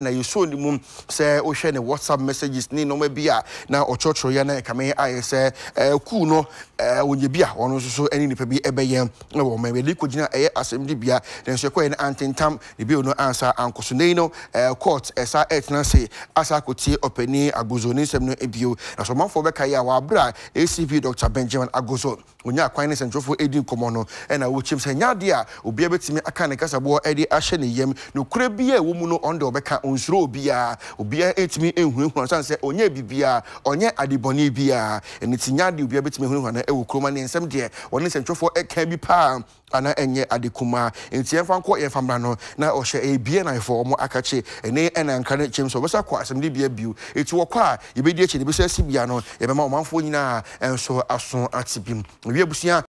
na yɛsuo ne mu sɛ wohwɛ ne whatsapp messages ne ah, nɔma ah, eh, eh, eh, ah, bi a na ɔkyerɛkyerɛeɛ no ɛkame ayɛ sɛ kuu no wɔnyɛ bi a ɔno nso so ne nipa bi ɛbɛyɛ wɔ ma yɛde kɔgyina ɛyɛ asɛm de bia nanso ɛkɔyɛ no antentam ne bio no ansa ankɔ so nei no court ɛsa ɛtena se asa akɔtie ɔpani agozo ne nsɛm no e, bio na so ɔmanfoɔ bɛka yɛ a wɔaberɛ a acp dr benjamin agozo ɔnya akwan ne sɛntwerɛfoɔ ɛdi e, nkɔmmɔ no ɛna wɔkyim sɛ nyɛ adeɛ a obiaa e, bɛtumi aka ne kasaboɔ ɛde ahyɛ ne yam nokorɛ bi a ɛwɔ mu no ɔno de ɔbɛka onsuro obiara obiara etumi ehunahuna san sɛ onye bibiara ɔnyɛ adebɔne biara ɛnitinya de obiara betumi ehunahuna ɛwɔ kuroma ne nsɛm deɛ wɔne nsɛntwerɛfoɔ ɛka bi paa ana ɛnyɛ ade kuma nti yɛmfa nkɔ yɛmfa mmra no na ɔhyɛ ebie na afɔ ɔmo aka kye ɛne ɛna nkra no kyɛm so ɔbɛsa kɔ asɛm de bia bio eti wɔkɔ a yɛbɛdi akyi na ebi sɛ si bia no yɛbɛma ɔmanfoɔ nyinaa ɛnso aso ate bi mu ewia busua